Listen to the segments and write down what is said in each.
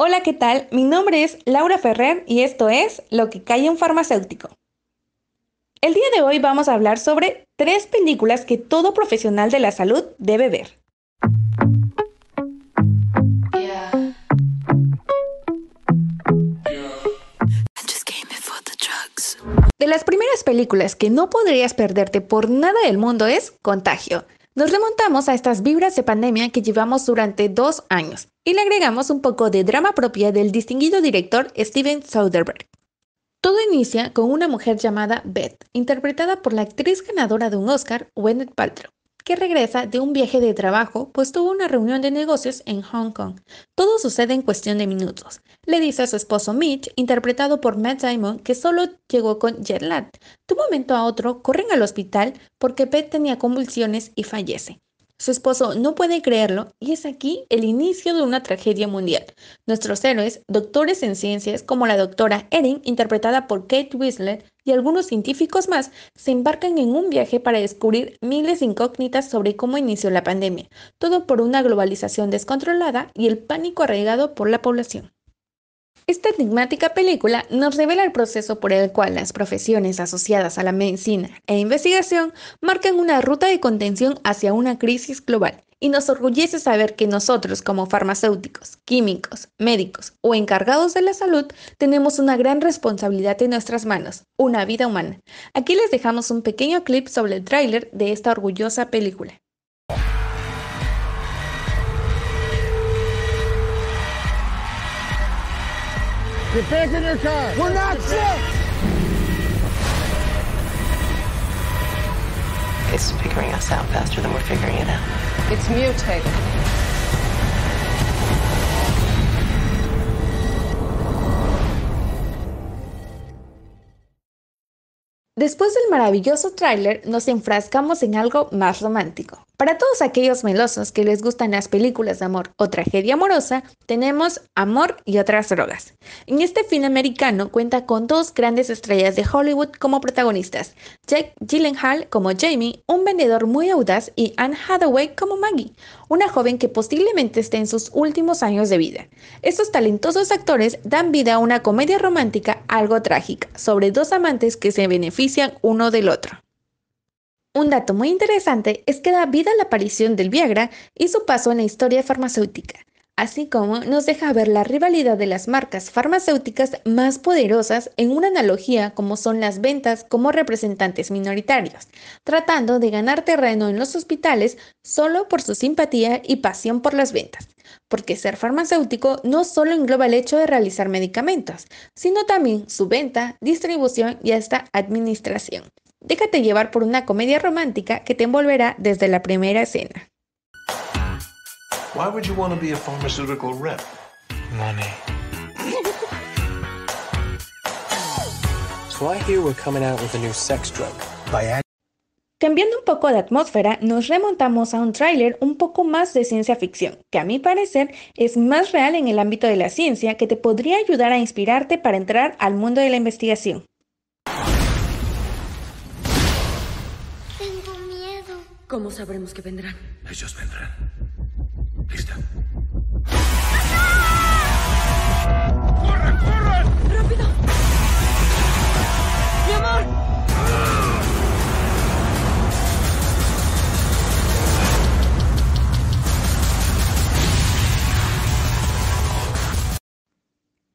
Hola, ¿qué tal? Mi nombre es Laura Ferrer y esto es Lo que cae un farmacéutico. El día de hoy vamos a hablar sobre tres películas que todo profesional de la salud debe ver. De las primeras películas que no podrías perderte por nada del mundo es Contagio, nos remontamos a estas vibras de pandemia que llevamos durante dos años y le agregamos un poco de drama propia del distinguido director Steven Soderbergh. Todo inicia con una mujer llamada Beth, interpretada por la actriz ganadora de un Oscar, Wendy Paltrow, que regresa de un viaje de trabajo, pues tuvo una reunión de negocios en Hong Kong. Todo sucede en cuestión de minutos. Le dice a su esposo Mitch, interpretado por Matt Simon, que solo llegó con jet lag. De un momento a otro, corren al hospital porque Pet tenía convulsiones y fallece. Su esposo no puede creerlo y es aquí el inicio de una tragedia mundial. Nuestros héroes, doctores en ciencias como la doctora Erin, interpretada por Kate Winslet, y algunos científicos más, se embarcan en un viaje para descubrir miles de incógnitas sobre cómo inició la pandemia, todo por una globalización descontrolada y el pánico arraigado por la población. Esta enigmática película nos revela el proceso por el cual las profesiones asociadas a la medicina e investigación marcan una ruta de contención hacia una crisis global. Y nos orgullece saber que nosotros como farmacéuticos, químicos, médicos o encargados de la salud tenemos una gran responsabilidad en nuestras manos, una vida humana. Aquí les dejamos un pequeño clip sobre el tráiler de esta orgullosa película. Get back in your car. We're not sick. It's figuring us out faster than we're figuring it out. It's mutating. Después del maravilloso tráiler, nos enfrascamos en algo más romántico. Para todos aquellos melosos que les gustan las películas de amor o tragedia amorosa, tenemos Amor y otras drogas. En este film americano cuenta con dos grandes estrellas de Hollywood como protagonistas, Jack Gyllenhaal como Jamie, un vendedor muy audaz y Anne Hathaway como Maggie, una joven que posiblemente esté en sus últimos años de vida. Estos talentosos actores dan vida a una comedia romántica algo trágica sobre dos amantes que se benefician uno del otro. Un dato muy interesante es que da vida a la aparición del Viagra y su paso en la historia farmacéutica, así como nos deja ver la rivalidad de las marcas farmacéuticas más poderosas en una analogía como son las ventas como representantes minoritarios, tratando de ganar terreno en los hospitales solo por su simpatía y pasión por las ventas porque ser farmacéutico no solo engloba el hecho de realizar medicamentos, sino también su venta, distribución y hasta administración. Déjate llevar por una comedia romántica que te envolverá desde la primera escena. Cambiando un poco de atmósfera, nos remontamos a un tráiler un poco más de ciencia ficción, que a mi parecer es más real en el ámbito de la ciencia, que te podría ayudar a inspirarte para entrar al mundo de la investigación. ¿Cómo sabremos que vendrán? Ellos vendrán. Listo.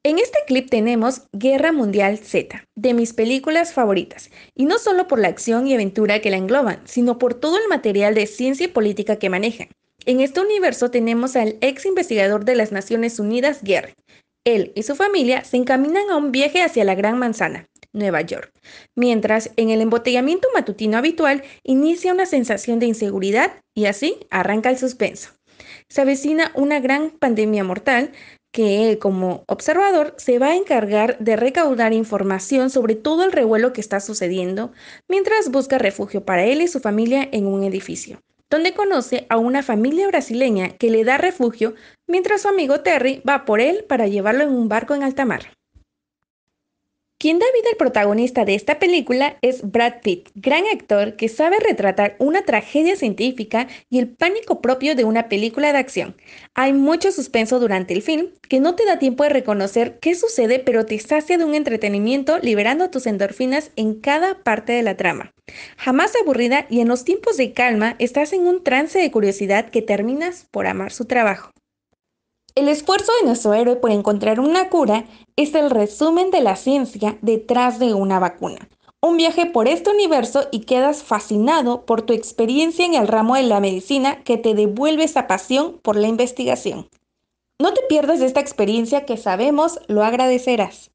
En este clip tenemos Guerra Mundial Z, de mis películas favoritas, y no solo por la acción y aventura que la engloban, sino por todo el material de ciencia y política que manejan. En este universo tenemos al ex investigador de las Naciones Unidas, Gary. Él y su familia se encaminan a un viaje hacia la Gran Manzana, Nueva York, mientras en el embotellamiento matutino habitual inicia una sensación de inseguridad y así arranca el suspenso. Se avecina una gran pandemia mortal, que él como observador se va a encargar de recaudar información sobre todo el revuelo que está sucediendo mientras busca refugio para él y su familia en un edificio, donde conoce a una familia brasileña que le da refugio mientras su amigo Terry va por él para llevarlo en un barco en alta mar. Quien da vida al protagonista de esta película es Brad Pitt, gran actor que sabe retratar una tragedia científica y el pánico propio de una película de acción. Hay mucho suspenso durante el film que no te da tiempo de reconocer qué sucede, pero te sacia de un entretenimiento liberando tus endorfinas en cada parte de la trama. Jamás aburrida y en los tiempos de calma estás en un trance de curiosidad que terminas por amar su trabajo. El esfuerzo de nuestro héroe por encontrar una cura es el resumen de la ciencia detrás de una vacuna. Un viaje por este universo y quedas fascinado por tu experiencia en el ramo de la medicina que te devuelve esa pasión por la investigación. No te pierdas esta experiencia que sabemos lo agradecerás.